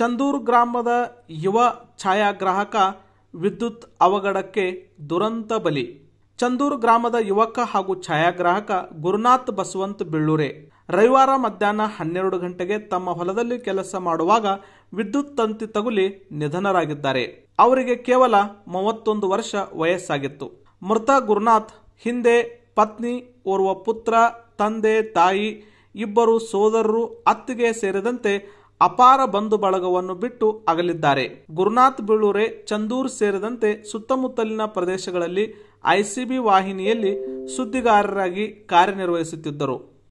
ಚಂದೂರು ಗ್ರಾಮದ ಯುವ ಛಾಯಾಗ್ರಾಹಕ ವಿದ್ಯುತ್ ಅವಘಡಕ್ಕೆ ದುರಂತ ಬಲಿ ಚಂದೂರ್ ಗ್ರಾಮದ ಯುವಕ ಹಾಗೂ ಛಾಯಾಗ್ರಾಹಕ ಗುರುನಾಥ್ ಬಸವಂತ್ ಬೆಳ್ಳೂರೆ ರವಿವಾರ ಮಧ್ಯಾಹ್ನ ಹನ್ನೆರಡು ಗಂಟೆಗೆ ತಮ್ಮ ಹೊಲದಲ್ಲಿ ಕೆಲಸ ಮಾಡುವಾಗ ವಿದ್ಯುತ್ ತಂತಿ ತಗುಲಿ ನಿಧನರಾಗಿದ್ದಾರೆ ಅವರಿಗೆ ಕೇವಲ ಮೂವತ್ತೊಂದು ವರ್ಷ ವಯಸ್ಸಾಗಿತ್ತು ಮೃತ ಗುರುನಾಥ್ ಹಿಂದೆ ಪತ್ನಿ ಓರ್ವ ಪುತ್ರ ತಂದೆ ತಾಯಿ ಇಬ್ಬರು ಸೋದರರು ಅತ್ತಿಗೆ ಸೇರಿದಂತೆ ಅಪಾರ ಬಂಧು ಬಳಗವನ್ನು ಬಿಟ್ಟು ಅಗಲಿದ್ದಾರೆ ಗುರುನಾಥ್ ಬೀಳೂರೆ ಚಂದೂರ್ ಸೇರಿದಂತೆ ಸುತ್ತಮುತ್ತಲಿನ ಪ್ರದೇಶಗಳಲ್ಲಿ ಐಸಿಬಿ ವಾಹಿನಿಯಲ್ಲಿ ಸುದ್ದಿಗಾರರಾಗಿ ಕಾರ್ಯನಿರ್ವಹಿಸುತ್ತಿದ್ದರು